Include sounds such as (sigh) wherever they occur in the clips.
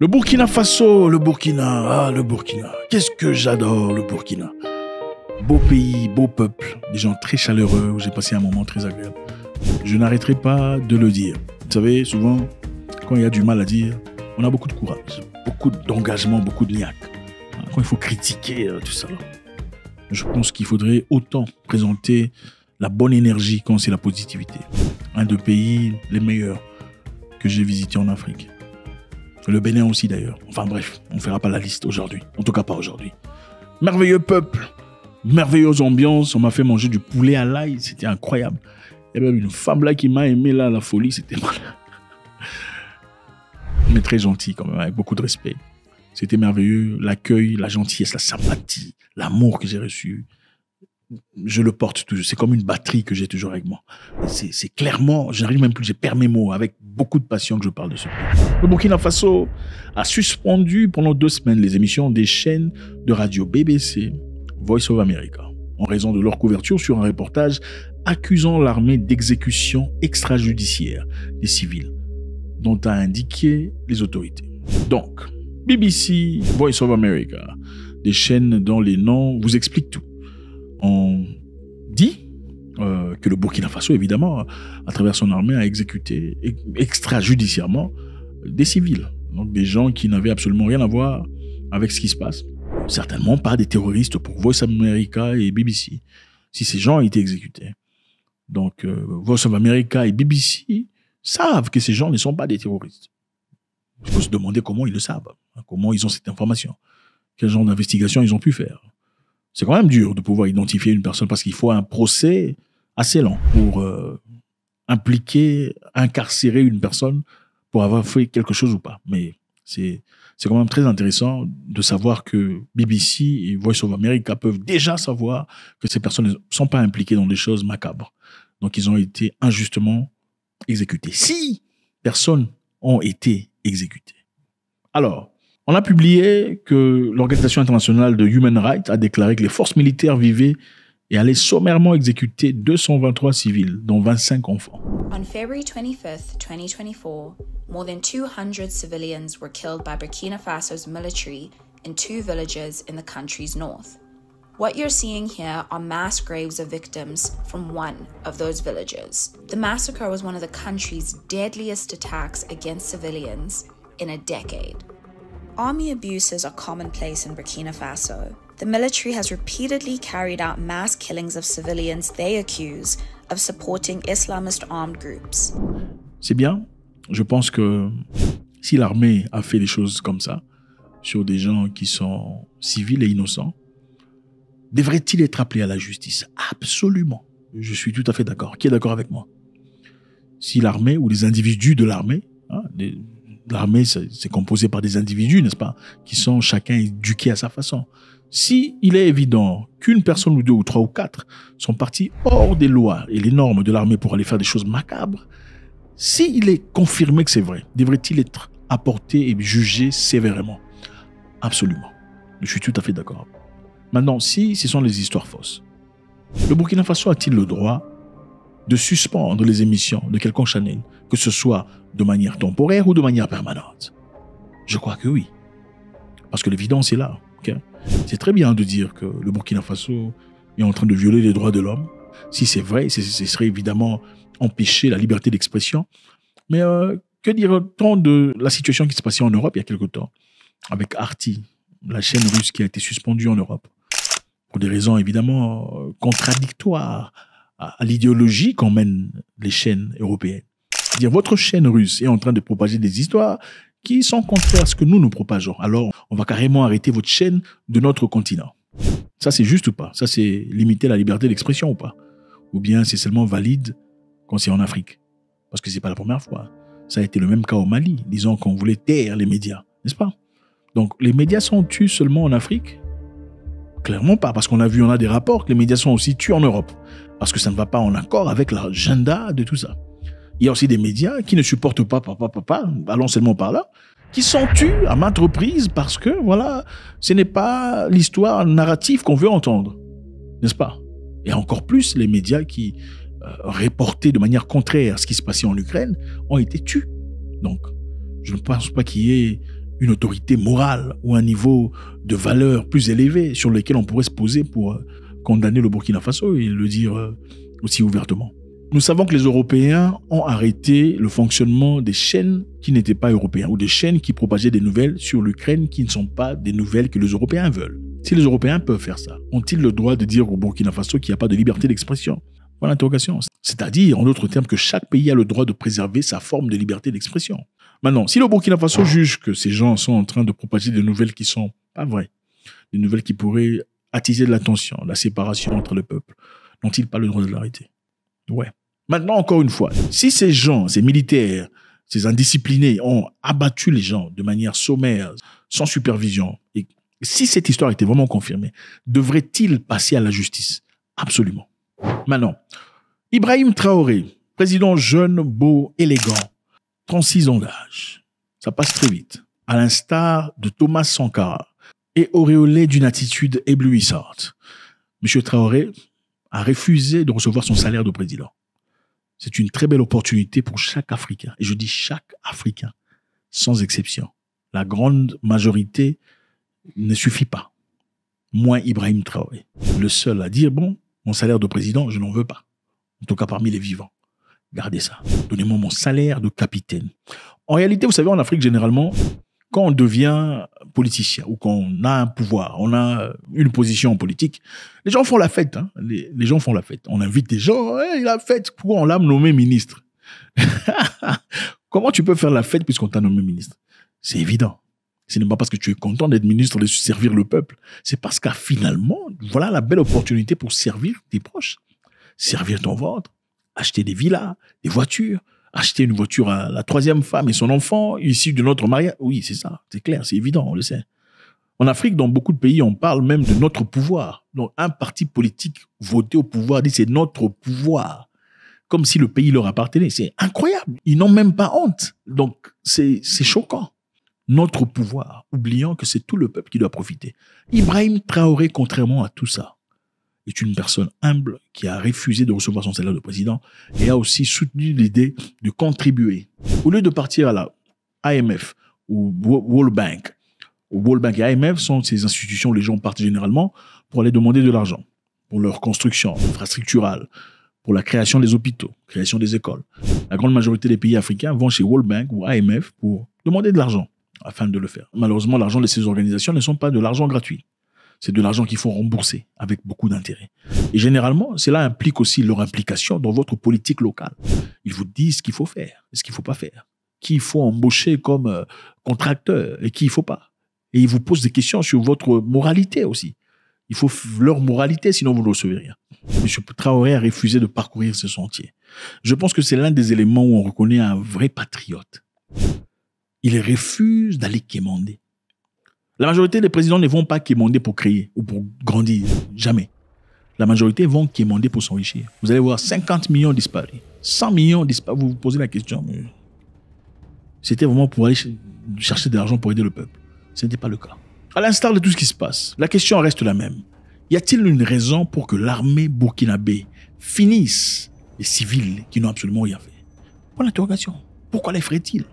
Le Burkina Faso, le Burkina, ah, le Burkina. Qu'est-ce que j'adore le Burkina. Beau pays, beau peuple, des gens très chaleureux, j'ai passé un moment très agréable. Je n'arrêterai pas de le dire. Vous savez, souvent, quand il y a du mal à dire, on a beaucoup de courage, beaucoup d'engagement, beaucoup de niaque. Hein, quand il faut critiquer euh, tout ça, je pense qu'il faudrait autant présenter la bonne énergie quand c'est la positivité. Un des pays les meilleurs que j'ai visités en Afrique. Le Bénin aussi d'ailleurs. Enfin bref, on ne fera pas la liste aujourd'hui. En tout cas pas aujourd'hui. Merveilleux peuple, merveilleuse ambiance. On m'a fait manger du poulet à l'ail, c'était incroyable. Il y avait une femme là qui m'a aimé là, la folie, c'était mal. (laughs) Mais très gentil quand même, avec beaucoup de respect. C'était merveilleux, l'accueil, la gentillesse, la sympathie, l'amour que j'ai reçu je le porte toujours. C'est comme une batterie que j'ai toujours avec moi. C'est clairement, je n'arrive même plus, j'ai perdu mes mots avec beaucoup de passion que je parle de ce pays. Le Burkina Faso a suspendu pendant deux semaines les émissions des chaînes de radio BBC, Voice of America, en raison de leur couverture sur un reportage accusant l'armée d'exécution extrajudiciaire des civils, dont a indiqué les autorités. Donc, BBC, Voice of America, des chaînes dont les noms vous expliquent tout on dit euh, que le Burkina Faso, évidemment, à travers son armée, a exécuté extrajudiciairement des civils. Donc des gens qui n'avaient absolument rien à voir avec ce qui se passe. Certainement pas des terroristes pour Voice of America et BBC, si ces gens ont été exécutés. Donc euh, Voice of America et BBC savent que ces gens ne sont pas des terroristes. Il faut se demander comment ils le savent, hein, comment ils ont cette information, quel genre d'investigation ils ont pu faire c'est quand même dur de pouvoir identifier une personne parce qu'il faut un procès assez lent pour euh, impliquer, incarcérer une personne pour avoir fait quelque chose ou pas. Mais c'est c'est quand même très intéressant de savoir que BBC et Voice of America peuvent déjà savoir que ces personnes ne sont pas impliquées dans des choses macabres. Donc ils ont été injustement exécutés. Si personnes ont été exécutées. Alors, on a publié que l'Organisation internationale de Human Rights a déclaré que les forces militaires vivaient et allaient sommairement exécuter 223 civils, dont 25 enfants. On February 25, 2024, more than 200 civilians were killed by Burkina Faso's military in two villages in the country's north. What you're seeing here are mass graves of victims from one of those villages. The massacre was one of the country's deadliest attacks against civilians in a decade. Army abuses are commonplace in Burkina Faso. The military has repeatedly carried out mass killings of civilians they accuse of supporting Islamist armed groups. C'est bien. Je pense que si l'armée a fait des choses comme ça sur des gens qui sont civils et innocents, devraient-ils être appelé à la justice Absolument. Je suis tout à fait d'accord. Qui est d'accord avec moi Si l'armée ou les individus de l'armée, hein, les l'armée, c'est composé par des individus, n'est-ce pas, qui sont chacun éduqués à sa façon. Si il est évident qu'une personne ou deux ou trois ou quatre sont partis hors des lois et les normes de l'armée pour aller faire des choses macabres, s'il est confirmé que c'est vrai, devrait-il être apporté et jugé sévèrement Absolument. Je suis tout à fait d'accord. Maintenant, si ce sont des histoires fausses, le Burkina Faso a-t-il le droit de suspendre les émissions de quelconque chaîne que ce soit de manière temporaire ou de manière permanente Je crois que oui. Parce que l'évidence est là. c'est très bien de dire que le Burkina Faso est en train de violer les droits de l'homme. Si c'est vrai, ce serait évidemment empêcher la liberté d'expression. Mais euh, que dire-t-on de la situation qui se passait en Europe il y a quelque temps avec Arti, la chaîne russe qui a été suspendue en Europe pour des raisons évidemment euh, contradictoires à l'idéologie qu'emmènent les chaînes européennes dire votre chaîne russe est en train de propager des histoires qui sont contraires à ce que nous nous propageons. Alors, on va carrément arrêter votre chaîne de notre continent. Ça, c'est juste ou pas Ça, c'est limiter la liberté d'expression ou pas Ou bien c'est seulement valide quand c'est en Afrique Parce que c'est pas la première fois. Ça a été le même cas au Mali. Disons qu'on voulait taire les médias, n'est-ce pas Donc, les médias sont tués seulement en Afrique Clairement pas, parce qu'on a vu, on a des rapports que les médias sont aussi tués en Europe, parce que ça ne va pas en accord avec l'agenda de tout ça. Il y a aussi des médias qui ne supportent pas papa, papa, allons seulement par là, qui sont tués à maintes reprises parce que, voilà, ce n'est pas l'histoire narrative qu'on veut entendre. N'est-ce pas Et encore plus, les médias qui euh, reportaient de manière contraire à ce qui se passait en Ukraine ont été tués. Donc, je ne pense pas qu'il y ait une autorité morale ou un niveau de valeur plus élevé sur lequel on pourrait se poser pour euh, condamner le Burkina Faso et le dire euh, aussi ouvertement. Nous savons que les Européens ont arrêté le fonctionnement des chaînes qui n'étaient pas européennes ou des chaînes qui propageaient des nouvelles sur l'Ukraine qui ne sont pas des nouvelles que les Européens veulent. Si les Européens peuvent faire ça, ont-ils le droit de dire au Burkina Faso qu'il n'y a pas de liberté d'expression Voilà l'interrogation. C'est-à-dire, en d'autres termes, que chaque pays a le droit de préserver sa forme de liberté d'expression. Maintenant, si le Burkina Faso juge que ces gens sont en train de propager des nouvelles qui sont pas vraies, des nouvelles qui pourraient attiser de tension, la séparation entre le peuple, n'ont-ils pas le droit de l'arrêter Ouais. Maintenant, encore une fois, si ces gens, ces militaires, ces indisciplinés ont abattu les gens de manière sommaire, sans supervision, et si cette histoire était vraiment confirmée, devrait-il passer à la justice Absolument. Maintenant, Ibrahim Traoré, président jeune, beau, élégant, 36 ans d'âge, ça passe très vite, à l'instar de Thomas Sankara, et auréolé d'une attitude éblouissante. Monsieur Traoré a refusé de recevoir son salaire de président. C'est une très belle opportunité pour chaque Africain. Et je dis chaque Africain, sans exception. La grande majorité ne suffit pas. Moins Ibrahim Traoré. Le seul à dire, bon, mon salaire de président, je n'en veux pas. En tout cas, parmi les vivants. Gardez ça. Donnez-moi mon salaire de capitaine. En réalité, vous savez, en Afrique, généralement, quand on devient politicien ou qu'on a un pouvoir, on a euh, une position politique, les gens font la fête. Hein. Les, gens font la fête. On invite des gens, il la fête, pourquoi on l'a nommé ministre (laughs) Comment tu peux faire la fête puisqu'on t'a nommé ministre C'est évident. Ce n'est pas parce que tu es content d'être ministre de servir le peuple. C'est parce qu'à finalement, voilà la belle opportunité pour servir tes proches. Servir ton ventre, acheter des villas, des voitures, acheter une voiture à la troisième femme et son enfant issu de notre mariage. Oui, c'est ça, c'est clair, c'est évident, on le sait. En Afrique, dans beaucoup de pays, on parle même de notre pouvoir. Donc, un parti politique voté au pouvoir dit c'est notre pouvoir, comme si le pays leur appartenait. C'est incroyable. Ils n'ont même pas honte. Donc, c'est choquant. Notre pouvoir, oubliant que c'est tout le peuple qui doit profiter. Ibrahim Traoré, contrairement à tout ça, est une personne humble qui a refusé de recevoir son salaire de président et a aussi soutenu l'idée de contribuer. Au lieu de partir à la IMF ou World Bank, World Bank et IMF sont ces institutions où les gens partent généralement pour aller demander de l'argent pour leur construction infrastructurale, pour la création des hôpitaux, création des écoles. La grande majorité des pays africains vont chez World Bank ou IMF pour demander de l'argent afin de le faire. Malheureusement, l'argent de ces organisations ne sont pas de l'argent gratuit c'est de l'argent qu'il faut rembourser avec beaucoup d'intérêt. Et généralement, cela implique aussi leur implication dans votre politique locale. Ils vous disent ce qu'il faut faire et ce qu'il ne faut pas faire, qui il faut embaucher comme euh, contracteur et qui il ne faut pas. Et ils vous posent des questions sur votre moralité aussi. Il faut leur moralité, sinon vous ne recevez rien. M. Traoré a refusé de parcourir ce sentier. Je pense que c'est l'un des éléments où on reconnaît un vrai patriote. Il refuse d'aller quémander. La majorité des présidents ne vont pas quémander pour créer ou pour grandir. Jamais. La majorité vont quémander pour s'enrichir. Vous allez voir 50 millions disparus. 100 millions disparus. Vous vous posez la question. C'était vraiment pour aller chercher de l'argent pour aider le peuple. Ce n'était pas le cas. À l'instar de tout ce qui se passe, la question reste la même. Y a-t-il une raison pour que l'armée burkinabé finisse les civils qui n'ont absolument rien fait Pour l'interrogation. Pourquoi les ferait-il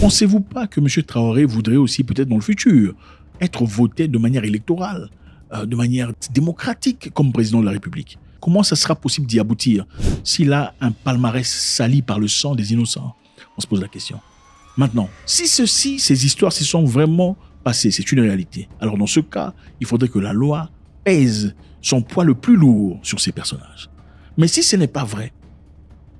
Pensez-vous pas que M. Traoré voudrait aussi peut-être dans le futur être voté de manière électorale, euh, de manière démocratique comme président de la République Comment ça sera possible d'y aboutir s'il a un palmarès sali par le sang des innocents On se pose la question. Maintenant, si ceci, ces histoires se sont vraiment passées, c'est une réalité. Alors dans ce cas, il faudrait que la loi pèse son poids le plus lourd sur ces personnages. Mais si ce n'est pas vrai,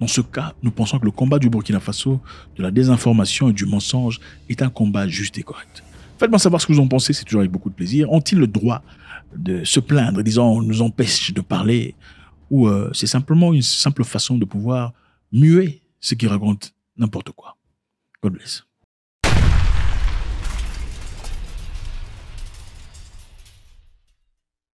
dans ce cas, nous pensons que le combat du Burkina Faso, de la désinformation et du mensonge est un combat juste et correct. Faites-moi savoir ce que vous en pensez, c'est toujours avec beaucoup de plaisir. Ont-ils le droit de se plaindre, disant on nous empêche de parler, ou euh, c'est simplement une simple façon de pouvoir muer ce qui raconte n'importe quoi. God bless.